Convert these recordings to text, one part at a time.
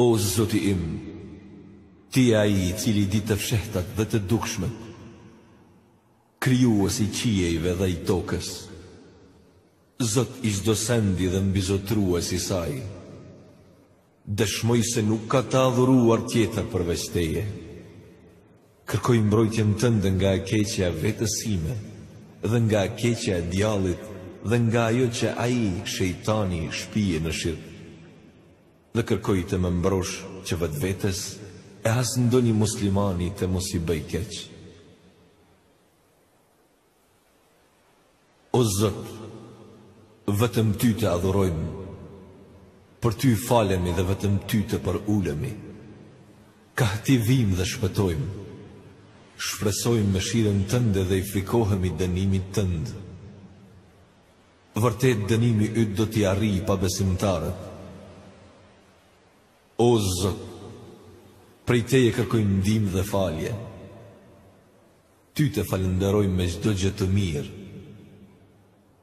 O zoti im, ti a i cili ditë të fshehtat dhe të dukshmet, kryuës i qiejve dhe i tokës, zot i zdosendi dhe mbizotruës i saj, dëshmoj se nuk ka ta dhuruar tjetër për veçteje, kërkoj mbrojtjen tënde nga e keqja vetësime, dhe nga e keqja e djalit, dhe nga jo që a i shejtani shpije në shirtë, dhe kërkoj të më mbrosh që vëtë vetës e asë ndoni muslimani të mos i bëj keq. O Zot, vëtëm ty të adhurojmë, për ty falemi dhe vëtëm ty të për ulemi, ka ti vim dhe shpëtojmë, shpresojmë me shiren tënde dhe i frikohemi dënimit tëndë. Vërtet dënimi ytë do t'i arri pa besimtarët, O Zot, prej Teje kërkojmë ndihmë dhe falje. Ty të falenderojmë me çdo gjë të mirë.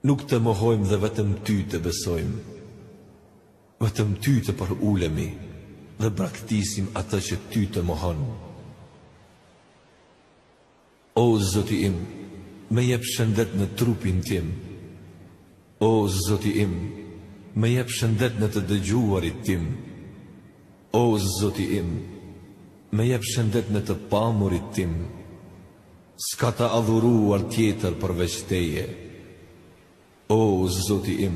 Nuk të mohojmë dhe vetëm Ty të besojmë. Vetëm Ty të ulemi dhe braktisim atë që Ty të mohon. O Zoti im, më jep shëndet në trupin tim. O Zoti im, më jep shëndet në të dëgjuarit tim. O im, O zoti im, me jep shëndet në të pamurit tim, s'ka ta adhuruar tjetër për veçteje. O zoti im,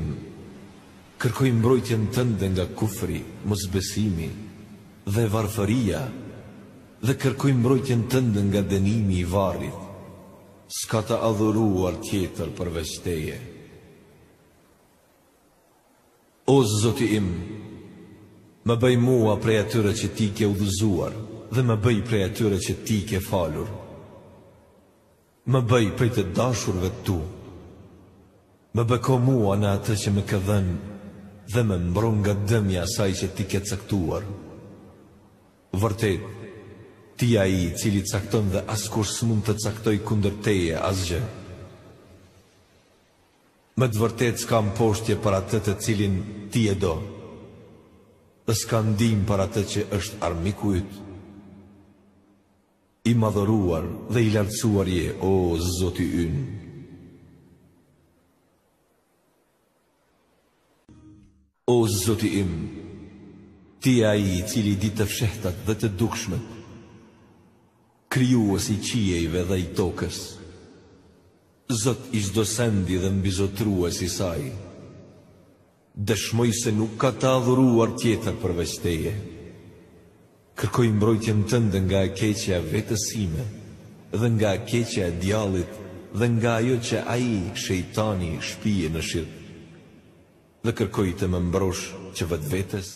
kërkoj mbrojtjen tënde nga kufri, mosbesimi dhe varfëria, dhe kërkoj mbrojtjen tënde nga dënimi i varrit. S'ka ta adhuruar tjetër për veçteje. O zoti im, Më bëj mua prej atyre që ti ke udhuzuar Dhe më bëj prej atyre që ti ke falur Më bëj prej të dashurve tu Më bëko mua në atë që më këdhen Dhe më mbron nga dëmja saj që ti ke caktuar Vërtet, ti a i cili cakton dhe askur së mund të caktoj kunder teje asgjë Më të vërtet s'kam poshtje për atët e cilin ti e do dhe s'ka ndim për atë që është armikujt. I madhëruar dhe i lartësuar je, o zoti ynë. O zoti im, ti a i cili ditë të fshehtat dhe të dukshmet, kryuës i qiejve dhe i tokës, zot i zdo sendi dhe mbizotruës i sajë, dëshmoj se nuk ka të adhuruar tjetër për veçteje. Kërkoj mbrojtjen tënde nga e keqja vetësime, dhe nga keqja e djalit, dhe nga ajo që aji, shejtani, shpije në shirë. Dhe kërkoj të më mbrosh që vëtë vetës,